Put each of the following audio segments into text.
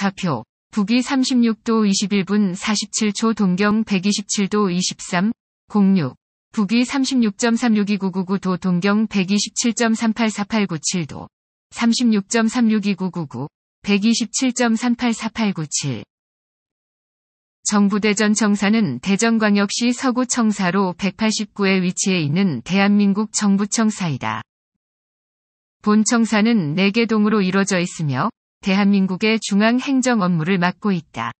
좌표, 북위 36도 21분 47초 동경 127도 23, 06, 북위 36.362999도 동경 127.384897도, 36.362999, 127.384897. 정부대전 청사는 대전광역시 서구청사로 189에 위치해 있는 대한민국 정부청사이다. 본청사는 4개 동으로 이루어져 있으며 대한민국의 중앙 행정 업무를 맡고 있다.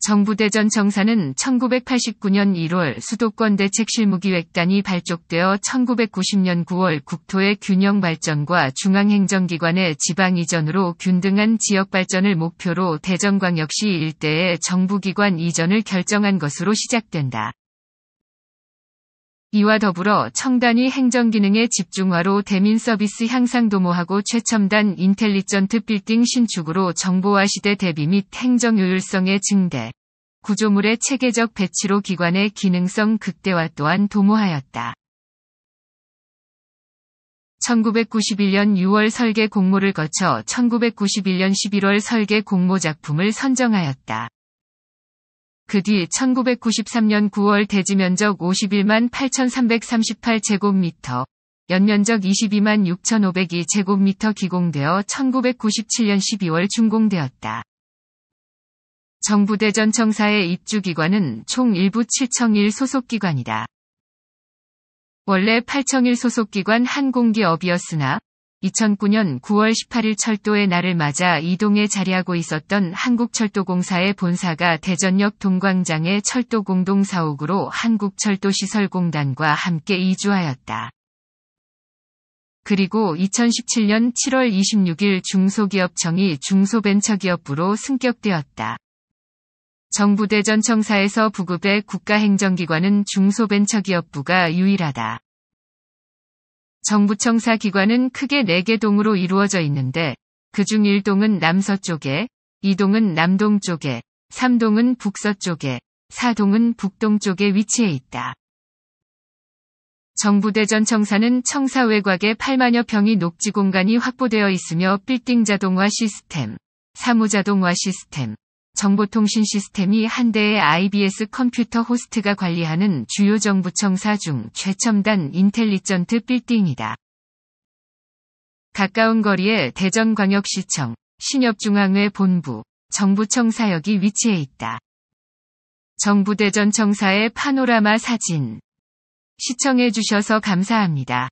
정부대전 정사는 1989년 1월 수도권 대책 실무기획단이 발족되어 1990년 9월 국토의 균형 발전과 중앙행정기관의 지방 이전으로 균등한 지역 발전을 목표로 대전광역시 일대의 정부기관 이전을 결정한 것으로 시작된다. 이와 더불어 청단위 행정기능의 집중화로 대민 서비스 향상 도모하고 최첨단 인텔리전트 빌딩 신축으로 정보화 시대 대비 및 행정 효율성의 증대, 구조물의 체계적 배치로 기관의 기능성 극대화 또한 도모하였다. 1991년 6월 설계 공모를 거쳐 1991년 11월 설계 공모 작품을 선정하였다. 그뒤 1993년 9월 대지면적 51만 8338제곱미터, 연면적 22만 6502 제곱미터 기공되어 1997년 12월 준공되었다. 정부대전청사의 입주기관은 총 일부 7청일 소속기관이다. 원래 8청일 소속기관 항공기업이었으나 2009년 9월 18일 철도의 날을 맞아 이동에 자리하고 있었던 한국철도공사의 본사가 대전역 동광장의 철도공동사옥으로 한국철도시설공단과 함께 이주하였다. 그리고 2017년 7월 26일 중소기업청이 중소벤처기업부로 승격되었다. 정부대전청사에서 부급의 국가행정기관은 중소벤처기업부가 유일하다. 정부청사 기관은 크게 4개 동으로 이루어져 있는데 그중 1동은 남서쪽에, 2동은 남동쪽에, 3동은 북서쪽에, 4동은 북동쪽에 위치해 있다. 정부대전 청사는 청사 외곽에 8만여 평이 녹지 공간이 확보되어 있으며 빌딩 자동화 시스템, 사무자동화 시스템, 정보통신 시스템이 한 대의 IBS 컴퓨터 호스트가 관리하는 주요 정부청사 중 최첨단 인텔리전트 빌딩이다. 가까운 거리에 대전광역시청, 신협중앙회 본부, 정부청사역이 위치해 있다. 정부대전청사의 파노라마 사진 시청해 주셔서 감사합니다.